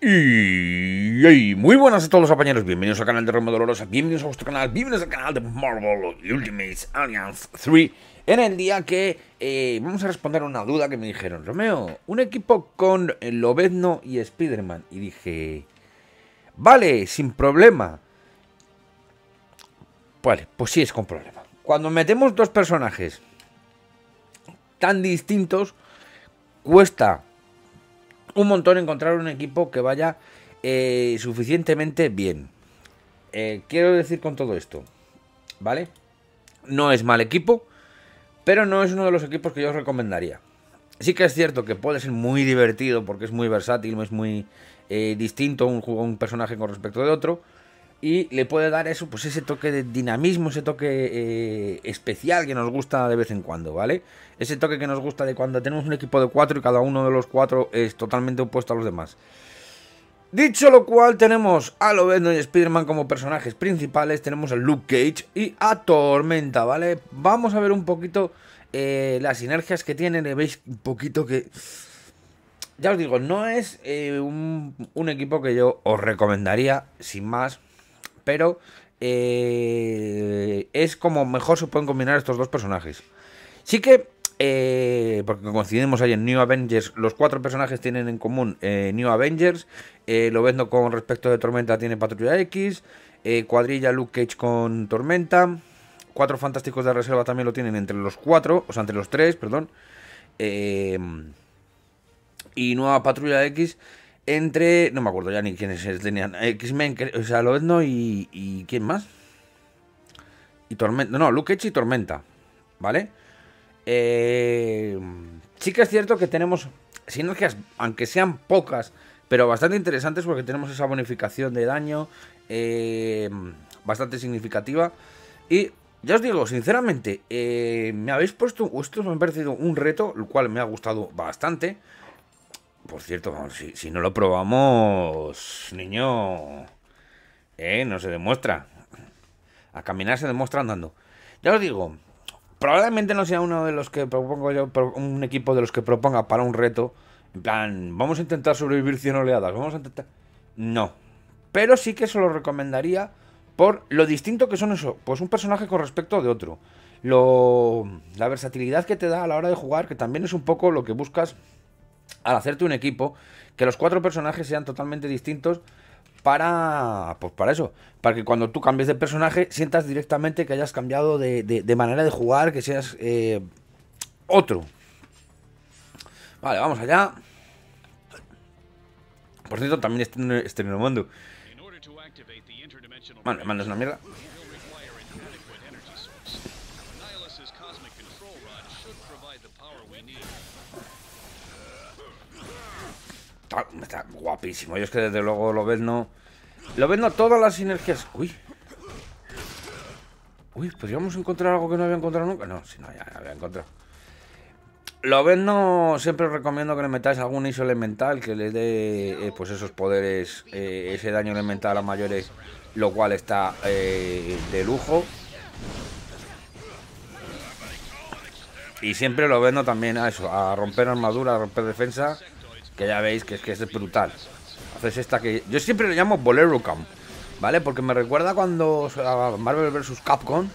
Y, muy buenas a todos los compañeros, bienvenidos al canal de Romeo Dolorosa, bienvenidos a vuestro canal, bienvenidos al canal de Marvel Ultimate Alliance 3 En el día que eh, vamos a responder a una duda que me dijeron Romeo, un equipo con Lobezno y Spider-Man Y dije, vale, sin problema Vale, pues sí es con problema Cuando metemos dos personajes tan distintos, cuesta un montón encontrar un equipo que vaya eh, suficientemente bien. Eh, quiero decir con todo esto, ¿vale? No es mal equipo, pero no es uno de los equipos que yo os recomendaría. Sí que es cierto que puede ser muy divertido porque es muy versátil, es muy eh, distinto un, un personaje con respecto de otro y le puede dar eso, pues ese toque de dinamismo, ese toque eh, especial que nos gusta de vez en cuando, ¿vale? Ese toque que nos gusta de cuando tenemos un equipo de cuatro y cada uno de los cuatro es totalmente opuesto a los demás. Dicho lo cual, tenemos a Lobezno y Spider-Man como personajes principales, tenemos a Luke Cage y a Tormenta, ¿vale? Vamos a ver un poquito eh, las sinergias que tienen, eh, veis un poquito que... Ya os digo, no es un, un equipo que yo os recomendaría, sin más, pero eh, es como mejor se pueden combinar estos dos personajes. Sí que, eh, porque coincidimos ahí en New Avengers, los cuatro personajes tienen en común eh, New Avengers, lo vendo con respecto de Tormenta tiene Patrulla X, Cuadrilla Luke Cage con Tormenta, Cuatro Fantásticos de Reserva también lo tienen entre los cuatro, o sea, entre los tres, perdón. y nueva Patrulla X entre. No me acuerdo ya ni quiénes tenían. Eh, X-Men, o sea, loedno y, ¿Quién más? Y Tormenta. No, Luke Cage y Tormenta. ¿Vale? Eh, sí que es cierto que tenemos sinergias, aunque sean pocas, pero bastante interesantes porque tenemos esa bonificación de daño eh, bastante significativa. Y ya os digo, sinceramente, eh, me habéis puesto, esto me ha parecido un reto, lo cual me ha gustado bastante. Por cierto, si, no lo probamos, niño, ¿eh? no se demuestra. A caminar se demuestra andando. Ya os digo, probablemente no sea uno de los que propongo yo, un equipo de los que proponga para un reto. En plan, vamos a intentar sobrevivir 100 oleadas, vamos a intentar... No. Pero sí que se lo recomendaría por lo distinto que son eso, pues un personaje con respecto de otro. la versatilidad que te da a la hora de jugar, que también es un poco lo que buscas al hacerte un equipo, que los cuatro personajes sean totalmente distintos para, pues para eso, para que cuando tú cambies de personaje sientas directamente que hayas cambiado de, manera de jugar, que seas eh, otro. Vale, vamos allá. Por cierto, también este este mundo Bueno, me mandas una mierda. Está, guapísimo. Y es que desde luego lo ves no... Lo ves todas las sinergias... Uy. Uy, podríamos encontrar algo que no había encontrado nunca. No, si no, ya, había encontrado. Lo ves no siempre os recomiendo que le metáis algún ISO elemental que le dé eh, pues esos poderes, eh, ese daño elemental a mayores, lo cual está eh, de lujo. Y siempre lo vendo también a eso, a romper armadura, a romper defensa, que ya veis que es que es brutal. Haces esta que yo siempre le llamo Bolero Camp, ¿vale? Porque me recuerda cuando Marvel vs. Capcom,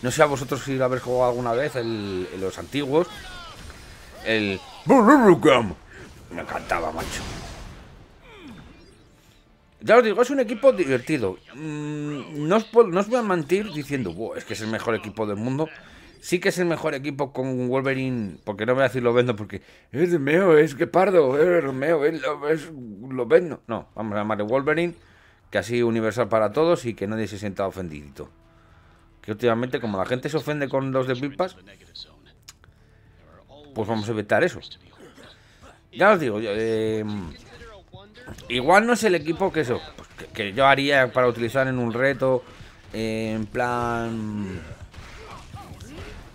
no sé a vosotros si lo habéis jugado alguna vez, el, los antiguos, el Bolero Me encantaba, macho. Ya os digo, es un equipo divertido. Mm, no, os, no os voy a mentir diciendo, es que es el mejor equipo del mundo sí que es el mejor equipo con Wolverine, porque no voy a decir lo vendo porque es de es que pardo, es Romeo, es, es lo vendo. No, vamos a llamarle Wolverine, que así universal para todos y que nadie se sienta ofendido Que últimamente, como la gente se ofende con los de pipas, pues vamos a evitar eso. Ya os digo, eh, igual no es el equipo que eso, pues, que, yo haría para utilizar en un reto, en plan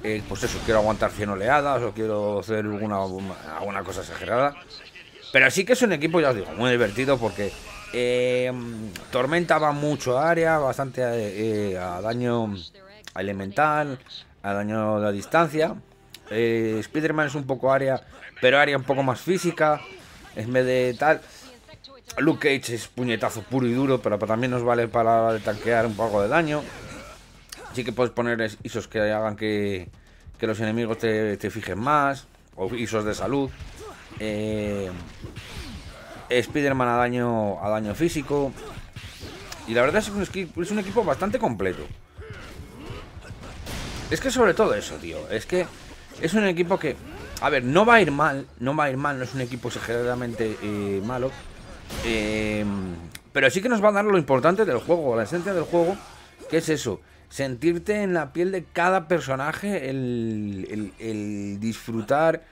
eh, pues eso, quiero aguantar 100 oleadas o quiero hacer alguna, alguna cosa exagerada. Pero sí que es un equipo, ya os digo, muy divertido porque eh, Tormenta va mucho a área, bastante eh, a, daño elemental, a daño de distancia. Eh, Spider-Man es un poco área, pero área un poco más física, en vez de tal. Luke Cage es puñetazo puro y duro, pero también nos vale para tanquear un poco de daño. Así que puedes poner ISOs que hagan que, los enemigos te, fijen más. O ISOs de salud. Eh, Spiderman a daño, a daño físico. Y la verdad es que es un equipo bastante completo. Es que sobre todo eso, tío. Es que es un equipo que... A ver, no va a ir mal. No va a ir mal. No es un equipo exageradamente eh, malo. Eh, pero sí que nos va a dar lo importante del juego. La esencia del juego. Que es eso sentirte en la piel de cada personaje, el, disfrutar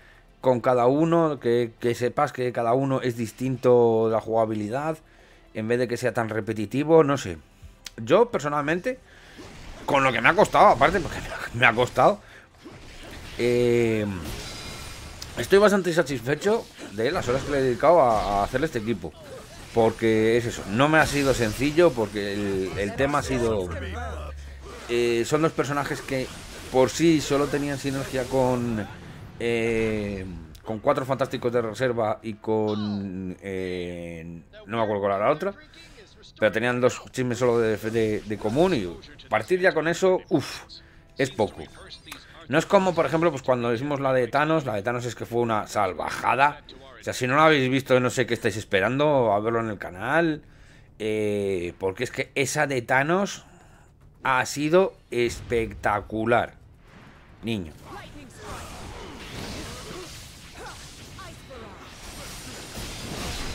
con cada uno, que, sepas que cada uno es distinto la jugabilidad, en vez de que sea tan repetitivo, no sé. Yo personalmente, con lo que me ha costado, aparte, porque me ha costado, eh, estoy bastante satisfecho de las horas que le he dedicado a, hacer este equipo. Porque es eso, no me ha sido sencillo, porque el tema ha sido eh, son dos personajes que por sí solo tenían sinergia con eh, con cuatro fantásticos de reserva y con eh, no me acuerdo cuál era la otra pero tenían dos chismes solo de, de, común y partir ya con eso uff es poco no es como por ejemplo pues cuando hicimos la de Thanos la de Thanos es que fue una salvajada o sea si no la habéis visto no sé qué estáis esperando a verlo en el canal porque es que esa de Thanos ha sido espectacular, niño.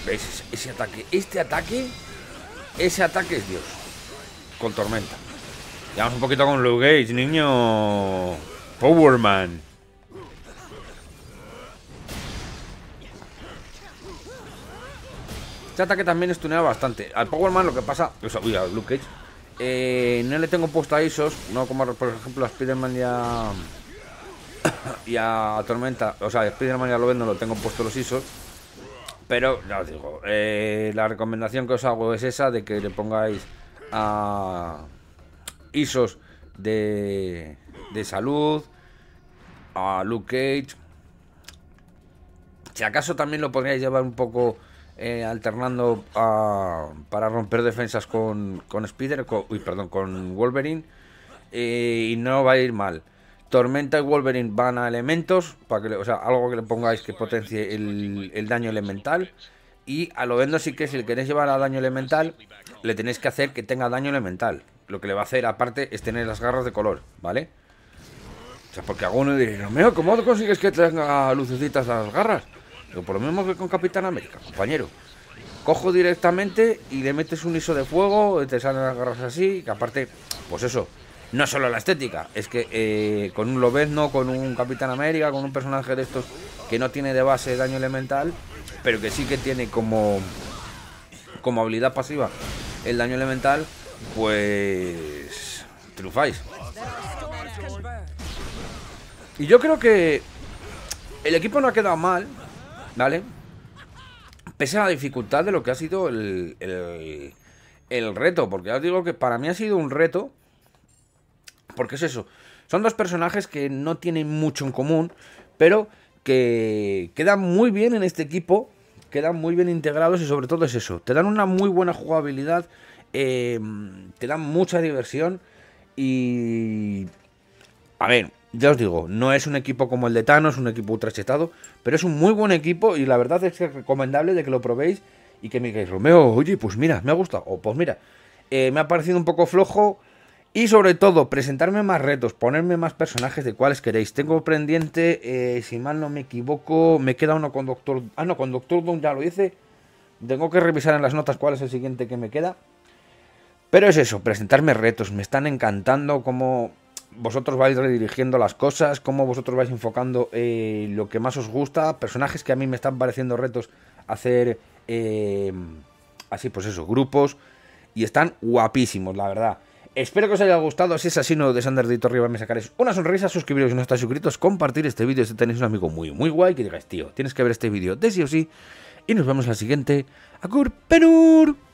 ¿Ves ese, ataque? Este ataque, ese ataque es Dios. Con tormenta. Y vamos un poquito con Luke Gage, niño. Powerman. Este ataque también estunea bastante. Al Powerman lo que pasa... O sea, uy, a Luke Cage eh, no le tengo puesto a ISOs, no como por ejemplo a Spider-Man y a, a Tormenta, o sea, a Spider-Man ya lo vendo, lo tengo puesto los ISOs. Pero ya os digo, eh, la recomendación que os hago es esa de que le pongáis a ISOs de, de salud, a Luke Cage. Si acaso también lo podríais llevar un poco eh, alternando ah, para romper defensas con, con Spider, uy, perdón, con Wolverine. Eh, y no va a ir mal. Tormenta y Wolverine van a elementos, para que, o sea, algo que le pongáis que potencie el, daño elemental. Y a lo vendo sí que si le queréis llevar a daño elemental, le tenéis que hacer que tenga daño elemental. Lo que le va a hacer aparte es tener las garras de color, ¿vale? O sea, porque alguno diría no, ¿cómo consigues que tenga lucecitas las garras? por lo mismo que con Capitán América, compañero. Cojo directamente y le metes un iso de fuego, te salen las garras así, que aparte, pues eso, no solo la estética, es que eh, con un Lobezno, con un Capitán América, con un personaje de estos que no tiene de base daño elemental, pero que sí que tiene como, como habilidad pasiva el daño elemental, pues trufáis. Y yo creo que el equipo no ha quedado mal, ¿Vale? Pese a la dificultad de lo que ha sido el, el, reto. Porque ya os digo que para mí ha sido un reto. Porque es eso. Son dos personajes que no tienen mucho en común. Pero que quedan muy bien en este equipo. Quedan muy bien integrados. Y sobre todo es eso. Te dan una muy buena jugabilidad. Eh, te dan mucha diversión. Y... A ver, ya os digo, no es un equipo como el de Thanos, un equipo ultrachetado, pero es un muy buen equipo y la verdad es que es recomendable de que lo probéis y que me digáis, Romeo, oye, pues mira, me ha gustado, o pues mira, eh, me ha parecido un poco flojo y sobre todo, presentarme más retos, ponerme más personajes de cuáles queréis. Tengo pendiente, eh, si mal no me equivoco, me queda uno con Doctor... Ah, no, con Doctor Doom ya lo hice. Tengo que revisar en las notas cuál es el siguiente que me queda. Pero es eso, presentarme retos. Me están encantando como vosotros vais redirigiendo las cosas, cómo vosotros vais enfocando eh, lo que más os gusta, personajes que a mí me están pareciendo retos hacer em, así, pues eso, grupos, y están guapísimos, la verdad. Espero que os haya gustado, si es así no de Sander Dito arriba me sacaréis una sonrisa, suscribiros si no estáis suscritos, compartir este vídeo si tenéis un amigo muy muy guay que digáis, tío, tienes que ver este vídeo de sí o sí, y nos vemos en la siguiente, Agur Penur.